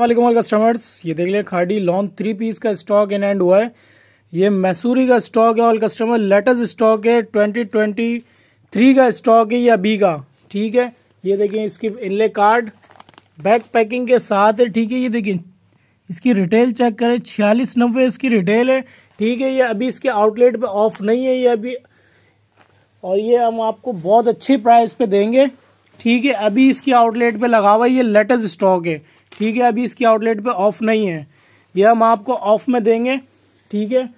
वालेकुम कस्टमर्स ये देख लिया खाडी लॉन थ्री पीस का स्टॉक इन एंड हुआ है ये मैसूरी का स्टॉक है ऑल कस्टमर लेटेस्ट स्टॉक है ट्वेंटी ट्वेंटी थ्री का स्टॉक है या बी का ठीक है ये देखिए इसकी इनले कार्ड बैक पैकिंग के साथ है ठीक है ये देखिए इसकी रिटेल चेक करें छियालीस नब्बे इसकी रिटेल है ठीक है ये अभी इसके आउटलेट पे ऑफ नहीं है ये अभी और ये हम आपको बहुत अच्छे प्राइस पे देंगे ठीक है अभी इसकी आउटलेट पे लगा हुआ ये लेटेस्ट स्टॉक है ठीक है अभी इसकी आउटलेट पे ऑफ नहीं है ये हम आपको ऑफ में देंगे ठीक है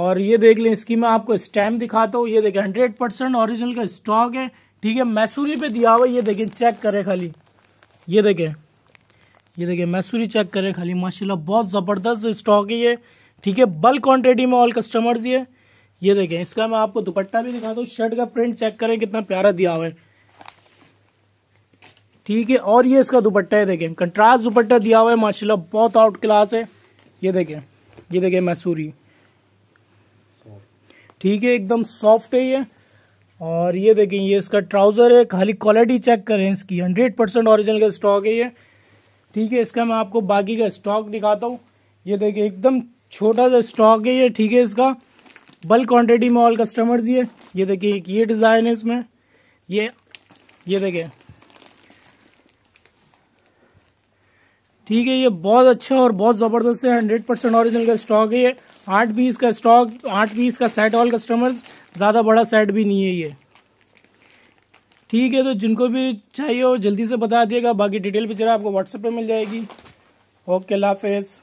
और ये देख लें इसकी मैं आपको स्टैम्प दिखाता हूँ ये देखें हंड्रेड परसेंट ऑरिजिनल का स्टॉक है ठीक है मैसूरी पे दिया हुआ ये देखें चेक करें खाली ये देखें ये देखें मैसूरी चेक करें खाली माशाल्लाह बहुत ज़बरदस्त स्टॉक है ये ठीक है बल्क क्वान्टिटी में ऑल कस्टमर्स ये ये देखें इसका मैं आपको दुपट्टा भी दिखाता हूँ शर्ट का प्रिंट चेक करें कितना प्यारा दिया हुआ है ठीक है और ये इसका दुपट्टा है देखें कंट्रास्ट दुपट्टा दिया हुआ है माशाल्लाह बहुत आउट क्लास है ये देखें ये देखें मैसूरी ठीक है एकदम सॉफ्ट है ये और ये देखें ये इसका ट्राउज़र है खाली क्वालिटी चेक करें इसकी हंड्रेड परसेंट ऑरिजिनल का स्टॉक है ये ठीक है इसका मैं आपको बाकी का स्टॉक दिखाता हूँ ये देखें एकदम छोटा सा स्टॉक है ये ठीक है इसका बल्क क्वांटिटी में ऑल कस्टमर्स ये ये देखें एक ये डिज़ाइन है इसमें ये ये देखें ठीक है ये बहुत अच्छा और बहुत ज़बरदस्त है हंड्रेड परसेंट ऑरिजिनल का स्टॉक है ये आठ पीस का स्टॉक आठ पीस का सेट ऑल कस्टमर्स ज़्यादा बड़ा सेट भी नहीं है ये ठीक है तो जिनको भी चाहिए हो जल्दी से बता दिएगा बाकी डिटेल भी जरा आपको व्हाट्सएप पे मिल जाएगी ओके लाफेज़